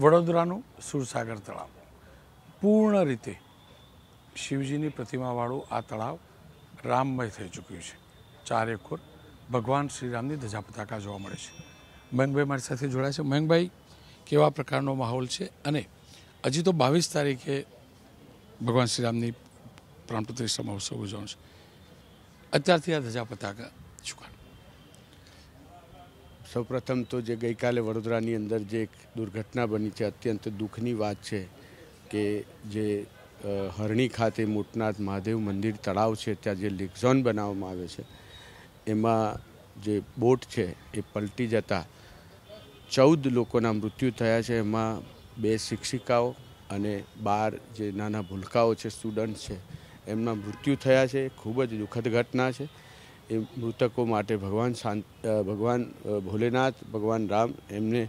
વડોદરાનું સુરસાગર તળાવ પૂર્ણ રીતે શિવજીની પ્રતિમાવાળું આ તળાવ રામમય થઈ ચૂક્યું છે ચારે ખોર ભગવાન શ્રીરામની ધજા પતાકા જોવા મળે છે મયંકભાઈ મારી સાથે જોડાયા છે મયંકભાઈ કેવા પ્રકારનો માહોલ છે અને હજી તો બાવીસ તારીખે ભગવાન શ્રીરામની પ્રાણ પ્રતિષ્ઠા મહોત્સવ ઉજવવાનો છે અત્યારથી આ ધજા પતાકા ચૂકવાનું સૌપ્રથમ તો જે ગઈકાલે વડોદરાની અંદર જે એક દુર્ઘટના બની છે અત્યંત દુઃખની વાત છે કે જે હરણી ખાતે મોટનાથ મહાદેવ મંદિર તળાવ છે ત્યાં જે ઝોન બનાવવામાં આવે છે એમાં જે બોટ છે એ પલટી જતાં ચૌદ લોકોના મૃત્યુ થયા છે એમાં બે શિક્ષિકાઓ અને બાર જે નાના ભૂલકાઓ છે સ્ટુડન્ટ છે એમના મૃત્યુ થયા છે ખૂબ જ દુઃખદ ઘટના છે એ મૃતકો માટે ભગવાન શાંત ભગવાન ભોલેનાથ ભગવાન રામ એમને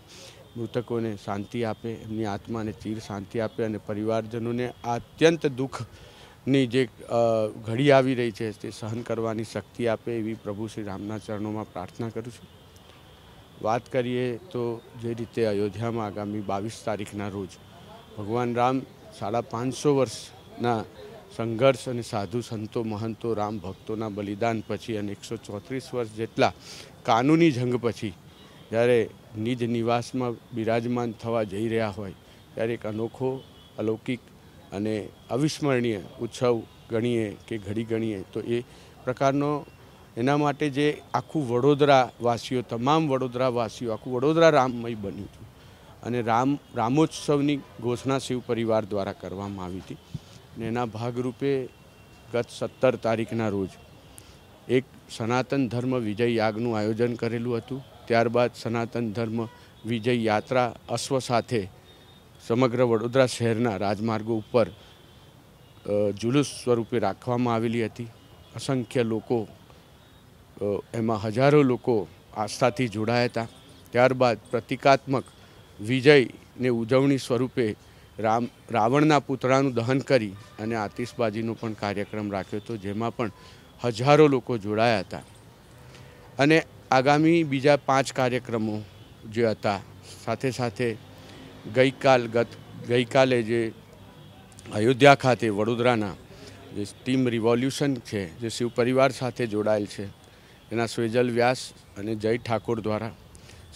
મૃતકોને શાંતિ આપે એમની આત્માને ચીર શાંતિ આપે અને પરિવારજનોને અત્યંત દુઃખની જે ઘડી આવી રહી છે તે સહન કરવાની શક્તિ આપે એવી પ્રભુ શ્રી રામના ચરણોમાં પ્રાર્થના કરું છું વાત કરીએ તો જે રીતે અયોધ્યામાં આગામી બાવીસ તારીખના રોજ ભગવાન રામ સાડા પાંચસો વર્ષના સંઘર્ષ અને સાધુ સંતો મહંતો રામ ભક્તોના બલિદાન પછી અને એકસો ચોત્રીસ વર્ષ જેટલા કાનૂની જંગ પછી જ્યારે નિજ નિવાસમાં બિરાજમાન થવા જઈ રહ્યા હોય ત્યારે એક અનોખો અલૌકિક અને અવિસ્મરણીય ઉત્સવ ગણીએ કે ઘડી ગણીએ તો એ પ્રકારનો એના માટે જે આખું વડોદરાવાસીઓ તમામ વડોદરાવાસીઓ આખું વડોદરા રામમય બન્યું હતું અને રામ રામોત્સવની ઘોષણા શિવ પરિવાર દ્વારા કરવામાં આવી હતી ને એના ભાગરૂપે ગત સત્તર તારીખના રોજ એક સનાતન ધર્મ વિજય યાગનું આયોજન કરેલું હતું ત્યારબાદ સનાતન ધર્મ વિજય યાત્રા અશ્વ સાથે સમગ્ર વડોદરા શહેરના રાજમાર્ગો ઉપર જુલુસ સ્વરૂપે રાખવામાં આવેલી હતી અસંખ્ય લોકો એમાં હજારો લોકો આસ્થાથી જોડાયા હતા ત્યારબાદ પ્રતિકાત્મક વિજયને ઉજવણી સ્વરૂપે રામ રાવણના પૂતળાનું દહન કરી અને આતિશબાજીનો પણ કાર્યક્રમ રાખ્યો હતો જેમાં પણ હજારો લોકો જોડાયા હતા અને આગામી બીજા પાંચ કાર્યક્રમો જે હતા સાથે સાથે ગઈકાલ ગત ગઈકાલે જે અયોધ્યા ખાતે વડોદરાના જે ટીમ રિવોલ્યુશન છે જે શિવ પરિવાર સાથે જોડાયેલ છે એના સ્વેજલ વ્યાસ અને જય ઠાકોર દ્વારા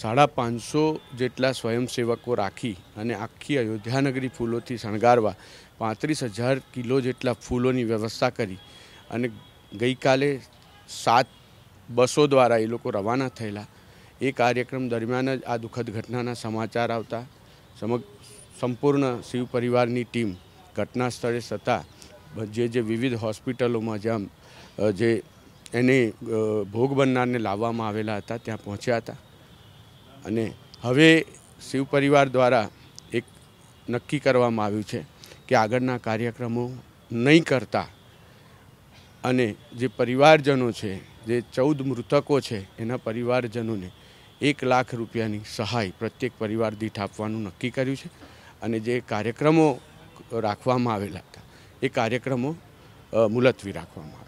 સાડા પાંચસો જેટલા સ્વયંસેવકો રાખી અને આખી અયોધ્યાનગરી ફૂલોથી શણગારવા પાંત્રીસ હજાર કિલો જેટલા ફૂલોની વ્યવસ્થા કરી અને ગઈકાલે સાત બસો દ્વારા એ લોકો રવાના થયેલા એ કાર્યક્રમ દરમિયાન જ આ દુઃખદ ઘટનાના સમાચાર આવતા સમગ્ર સંપૂર્ણ શિવ પરિવારની ટીમ ઘટના સ્થળે થતાં જે જે વિવિધ હોસ્પિટલોમાં જેમ જે એને ભોગ બનનારને લાવવામાં આવેલા હતા ત્યાં પહોંચ્યા હતા અને હવે શિવ પરિવાર દ્વારા એક નક્કી કરવામાં આવ્યું છે કે આગળના કાર્યક્રમો નહીં કરતા અને જે પરિવારજનો છે જે ચૌદ મૃતકો છે એના પરિવારજનોને એક લાખ રૂપિયાની સહાય પ્રત્યેક પરિવાર દીઠ આપવાનું નક્કી કર્યું છે અને જે કાર્યક્રમો રાખવામાં આવેલા હતા એ કાર્યક્રમો મુલતવી રાખવામાં